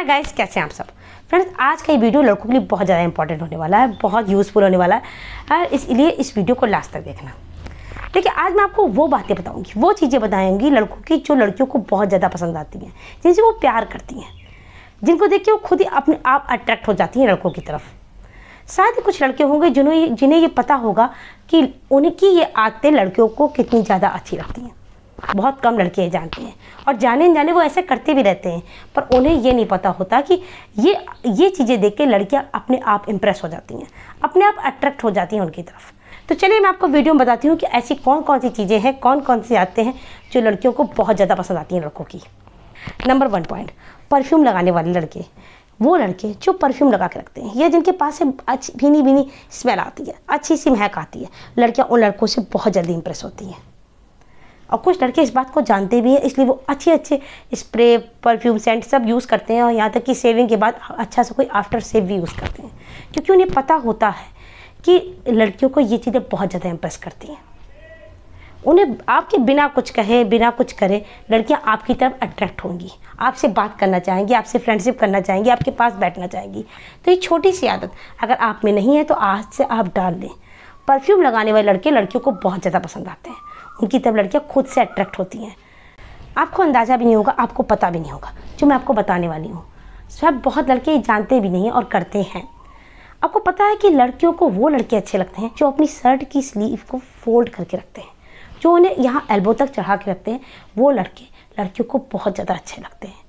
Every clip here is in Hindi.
हाय गाइस कैसे हैं आप सब फ्रेंड्स आज का ये वीडियो लड़कों के लिए बहुत ज़्यादा इंपॉर्टेंट होने वाला है बहुत यूज़फुल होने वाला है इसलिए इस वीडियो को लास्ट तक देखना देखिए आज मैं आपको वो बातें बताऊंगी वो चीज़ें बताएंगी लड़कों की जो लड़कियों को बहुत ज़्यादा पसंद आती हैं जिनसे वो प्यार करती हैं जिनको देख के वो खुद ही अपने आप अट्रैक्ट हो जाती हैं लड़कों की तरफ शायद ही कुछ लड़के होंगे जिन्होंने जिन्हें ये पता होगा कि उनकी ये आदतें लड़कियों को कितनी ज़्यादा अच्छी लगती हैं बहुत कम लड़के जानते हैं और जाने जाने वो ऐसे करते भी रहते हैं पर उन्हें ये नहीं पता होता कि ये ये चीज़ें देख के लड़कियाँ अपने आप इम्प्रेस हो जाती हैं अपने आप अट्रैक्ट हो जाती हैं उनकी तरफ तो चलिए मैं आपको वीडियो में बताती हूँ कि ऐसी कौन कौन सी चीज़ें हैं कौन कौन सी आते हैं जो लड़कियों को बहुत ज़्यादा पसंद आती हैं लड़कों की नंबर वन पॉइंट परफ्यूम लगाने वाले लड़के वो लड़के जो परफ्यूम लगा के रखते हैं या जिनके पास से अच्छी भीनी भीनी स्मेल आती है अच्छी सी महक आती है लड़कियाँ उन लड़कों से बहुत जल्दी इंप्रेस होती हैं और कुछ लड़के इस बात को जानते भी हैं इसलिए वो अच्छे अच्छे स्प्रे परफ्यूम सेंट सब यूज़ करते हैं और यहाँ तक कि सेविंग के बाद अच्छा सा कोई आफ्टर सेव भी यूज़ करते हैं क्योंकि उन्हें पता होता है कि लड़कियों को ये चीज़ें बहुत ज़्यादा इम्प्रेस करती हैं उन्हें आपके बिना कुछ कहे बिना कुछ करे लड़कियां आपकी तरफ अट्रैक्ट होंगी आपसे बात करना चाहेंगी आपसे फ्रेंडशिप करना चाहेंगी आपके पास बैठना चाहेंगी तो ये छोटी सी आदत अगर आप में नहीं है तो आज से आप डाल दें परफ्यूम लगाने वाले लड़के लड़कियों को बहुत ज़्यादा पसंद आते हैं उनकी तरफ लड़कियाँ खुद से अट्रैक्ट होती हैं आपको अंदाज़ा भी नहीं होगा आपको पता भी नहीं होगा जो मैं आपको बताने वाली हूँ सब बहुत लड़के जानते भी नहीं हैं और करते हैं आपको पता है कि लड़कियों को वो लड़के अच्छे लगते हैं जो अपनी शर्ट की स्लीव को फोल्ड करके रखते हैं जो उन्हें यहाँ एल्बो तक चढ़ा के रखते हैं वो लड़के लड़कियों को बहुत ज़्यादा अच्छे लगते हैं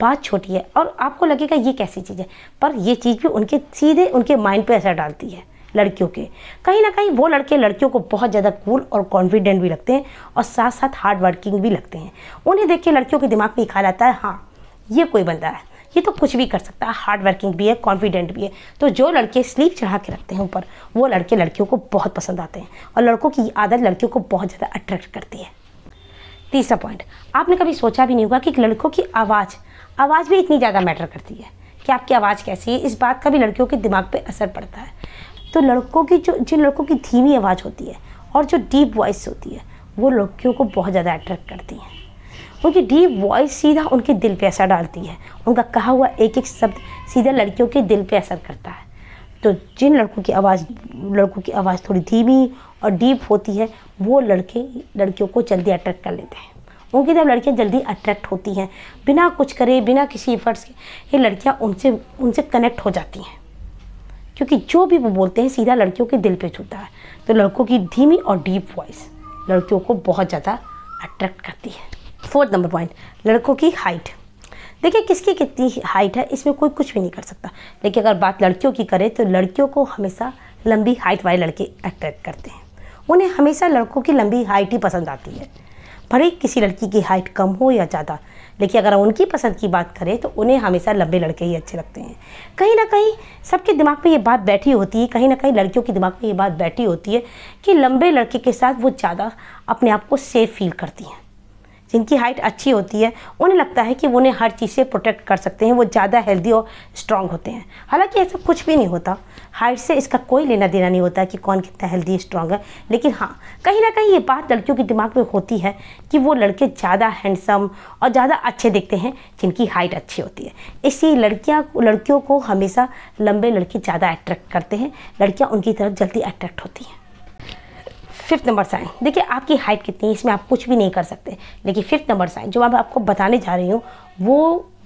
बात छोटी है और आपको लगेगा ये कैसी चीज़ है पर यह चीज़ भी उनके सीधे उनके माइंड पर असर डालती है लड़कियों के कहीं ना कहीं वो लड़के लड़कियों को बहुत ज़्यादा कूल और कॉन्फिडेंट भी लगते हैं और साथ साथ हार्ड वर्किंग भी लगते हैं उन्हें देख के लड़कियों के दिमाग में खा आता है हाँ ये कोई बंदा है ये तो कुछ भी कर सकता है हार्ड वर्किंग भी है कॉन्फिडेंट भी है तो जो लड़के स्लीव चढ़ा के रखते हैं ऊपर वो लड़के लड़कियों को बहुत पसंद आते हैं और लड़कों की आदत लड़कियों को बहुत ज़्यादा अट्रैक्ट करती है तीसरा पॉइंट आपने कभी सोचा भी नहीं होगा कि लड़कों की आवाज़ आवाज़ भी इतनी ज़्यादा मैटर करती है कि आपकी आवाज़ कैसी है इस बात का भी लड़कियों के दिमाग पर असर पड़ता है तो लड़कों की जो जिन लड़कों की धीमी आवाज़ होती है और जो डीप वॉइस होती है वो लड़कियों को बहुत ज़्यादा अट्रैक्ट करती हैं उनकी डीप वॉइस सीधा उनके दिल पे असर डालती है उनका कहा हुआ एक एक शब्द सीधा लड़कियों के दिल पे असर करता है तो जिन लड़कों की आवाज़ लड़कों की आवाज़ थोड़ी धीमी और डीप होती है वो लड़के लड़कियों को जल्दी अट्रैक्ट कर लेते हैं उनकी तरफ लड़कियाँ जल्दी अट्रैक्ट होती हैं बिना कुछ करे बिना किसी एफर्ट्स के ये लड़कियाँ उनसे उनसे कनेक्ट हो जाती हैं क्योंकि जो भी वो बोलते हैं सीधा लड़कियों के दिल पे छूता है तो लड़कों की धीमी और डीप वॉइस लड़कियों को बहुत ज़्यादा अट्रैक्ट करती है फोर्थ नंबर पॉइंट लड़कों की हाइट देखिए किसकी कितनी हाइट है इसमें कोई कुछ भी नहीं कर सकता लेकिन अगर बात लड़कियों की करें तो लड़कियों को हमेशा लंबी हाइट वाले लड़के अट्रैक्ट करते हैं उन्हें हमेशा लड़कों की लंबी हाइट ही पसंद आती है भले किसी लड़की की हाइट कम हो या ज़्यादा लेकिन अगर हम उनकी पसंद की बात करें तो उन्हें हमेशा लंबे लड़के ही अच्छे लगते हैं कहीं ना कहीं सबके दिमाग में ये बात बैठी होती है कहीं ना कहीं लड़कियों के दिमाग में ये बात बैठी होती है कि लंबे लड़के के साथ वो ज़्यादा अपने आप को सेफ फील करती हैं जिनकी हाइट अच्छी होती है उन्हें लगता है कि उन्हें हर चीज़ से प्रोटेक्ट कर सकते हैं वो ज़्यादा हेल्दी और स्ट्रांग होते हैं हालांकि ऐसा कुछ भी नहीं होता हाइट से इसका कोई लेना देना नहीं होता कि कौन कितना हेल्दी स्ट्रांग है लेकिन हाँ कहीं ना कहीं ये बात लड़कियों के दिमाग में होती है कि वो लड़के ज़्यादा हैंडसम और ज़्यादा अच्छे दिखते हैं जिनकी हाइट अच्छी होती है इसलिए लड़कियाँ लड़कियों को हमेशा लंबे लड़के ज़्यादा अट्रैक्ट करते हैं लड़कियाँ उनकी तरफ जल्दी अट्रैक्ट होती हैं फिफ्थ नंबर साइन देखिए आपकी हाइट कितनी है इसमें आप कुछ भी नहीं कर सकते लेकिन फिफ्थ नंबर साइन जो मैं आपको बताने जा रही हूँ वो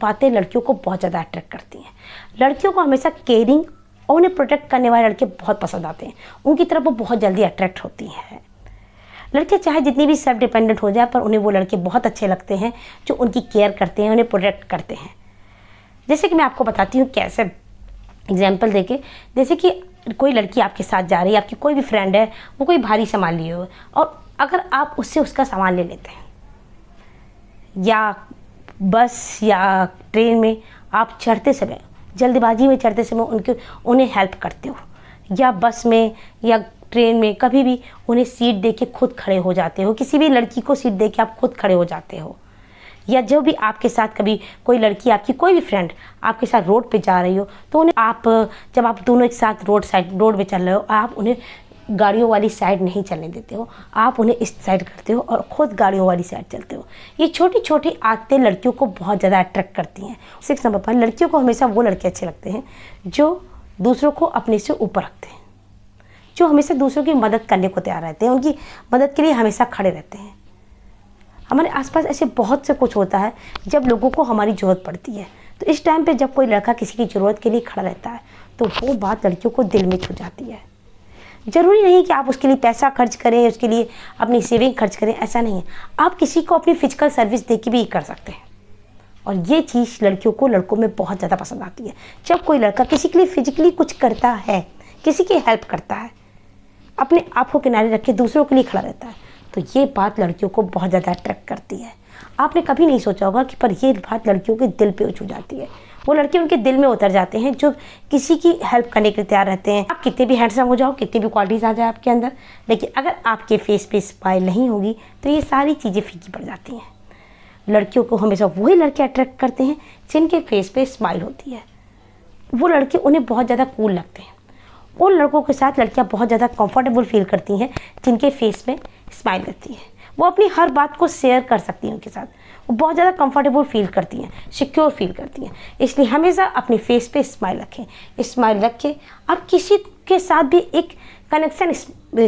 बातें लड़कियों को बहुत ज़्यादा अट्रैक्ट करती हैं लड़कियों को हमेशा केयरिंग और उन्हें प्रोटेक्ट करने वाले लड़के बहुत पसंद आते हैं उनकी तरफ वो बहुत जल्दी अट्रैक्ट होती हैं लड़के चाहे जितनी भी सेल्फ डिपेंडेंट हो जाए पर उन्हें वो लड़के बहुत अच्छे लगते हैं जो उनकी केयर करते हैं उन्हें प्रोटेक्ट करते हैं जैसे कि मैं आपको बताती हूँ कैसे एग्जाम्पल देके जैसे कि कोई लड़की आपके साथ जा रही है आपकी कोई भी फ्रेंड है वो कोई भारी सामान लिए हो और अगर आप उससे उसका सामान ले लेते हैं या बस या ट्रेन में आप चढ़ते समय जल्दबाजी में चढ़ते समय उनके उन्हें हेल्प करते हो या बस में या ट्रेन में कभी भी उन्हें सीट दे के खुद खड़े हो जाते हो किसी भी लड़की को सीट दे के आप खुद खड़े हो जाते हो या जो भी आपके साथ कभी कोई लड़की आपकी कोई भी फ्रेंड आपके साथ रोड पे जा रही हो तो उन्हें आप जब आप दोनों एक साथ रोड साइड रोड पे चल रहे हो आप उन्हें गाड़ियों वाली साइड नहीं चलने देते हो आप उन्हें इस साइड करते हो और ख़ुद गाड़ियों वाली साइड चलते हो ये छोटी छोटी आदतें लड़कियों को बहुत ज़्यादा अट्रैक्ट करती हैं सिक्स नंबर पर लड़कियों को हमेशा वो लड़के अच्छे लगते हैं जो दूसरों को अपने से ऊपर रखते हैं जो हमेशा दूसरों की मदद करने को तैयार रहते हैं उनकी मदद के लिए हमेशा खड़े रहते हैं हमारे आसपास ऐसे बहुत से कुछ होता है जब लोगों को हमारी ज़रूरत पड़ती है तो इस टाइम पे जब कोई लड़का किसी की ज़रूरत के लिए खड़ा रहता है तो वो बात लड़कियों को दिल में छू जाती है ज़रूरी नहीं कि आप उसके लिए पैसा खर्च करें उसके लिए अपनी सेविंग खर्च करें ऐसा नहीं है आप किसी को अपनी फिजिकल सर्विस दे के भी कर सकते हैं और ये चीज़ लड़कियों को लड़कों में बहुत ज़्यादा पसंद आती है जब कोई लड़का किसी के लिए फिजिकली कुछ करता है किसी की हेल्प करता है अपने आप को किनारे रख के दूसरों के लिए खड़ा रहता है तो ये बात लड़कियों को बहुत ज़्यादा अट्रैक्ट करती है आपने कभी नहीं सोचा होगा कि पर ये बात लड़कियों के दिल पे छू जाती है वो लड़के उनके दिल में उतर जाते हैं जो किसी की हेल्प करने के लिए तैयार रहते हैं आप कितने भी हैंडसम हो जाओ कितनी भी क्वालिटीज़ आ जाए आपके अंदर लेकिन अगर आपके फेस पे स्माइल नहीं होगी तो ये सारी चीज़ें फीकी पड़ जाती हैं लड़कियों को हमेशा वही लड़के अट्रैक्ट करते हैं जिनके फेस पे स्माइल होती है वो लड़के उन्हें बहुत ज़्यादा कूल लगते हैं उन लड़कों के साथ लड़कियाँ बहुत ज़्यादा कंफर्टेबल फील करती हैं जिनके फेस में स्माइल रहती है वो अपनी हर बात को शेयर कर सकती हैं उनके साथ वो बहुत ज़्यादा कंफर्टेबल फील करती हैं सिक्योर फील करती हैं इसलिए हमेशा अपने फेस पे स्माइल रखें स्माइल रखें आप किसी के साथ भी एक कनेक्शन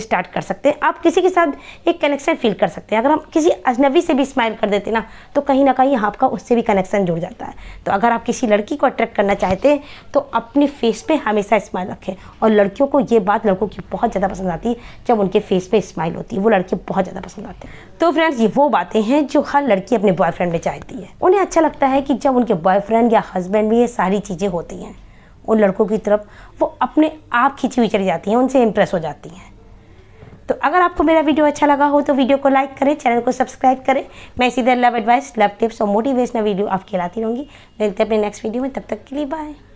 स्टार्ट कर सकते हैं आप किसी के साथ एक कनेक्शन फील कर सकते हैं अगर हम किसी अजनबी से भी स्माइल कर देते ना तो कहीं ना कहीं आपका उससे भी कनेक्शन जुड़ जाता है तो अगर आप किसी लड़की को अट्रैक्ट करना चाहते हैं तो अपने फेस पे हमेशा स्माइल रखें और लड़कियों को ये बात लड़कों की बहुत ज़्यादा पसंद आती है जब उनके फेस पर स्माइल होती है वो लड़के बहुत ज़्यादा पसंद आते हैं तो फ्रेंड्स ये वो बातें हैं जो हर लड़की अपने बॉयफ्रेंड में चाहती है उन्हें अच्छा लगता है कि जब उनके बॉयफ्रेंड या हस्बैंड में ये सारी चीज़ें होती हैं उन लड़कों की तरफ वो अपने आप खींची हुई चली जाती हैं उनसे इम्प्रेस हो जाती हैं तो अगर आपको मेरा वीडियो अच्छा लगा हो तो वीडियो को लाइक करें चैनल को सब्सक्राइब करें मैं इसी तरह लव एडवाइस लव टिप्स और मोटिवेशनल वीडियो आपके लाती रहूँगी मिलते अपने नेक्स्ट वीडियो में तब तक के लिए बाय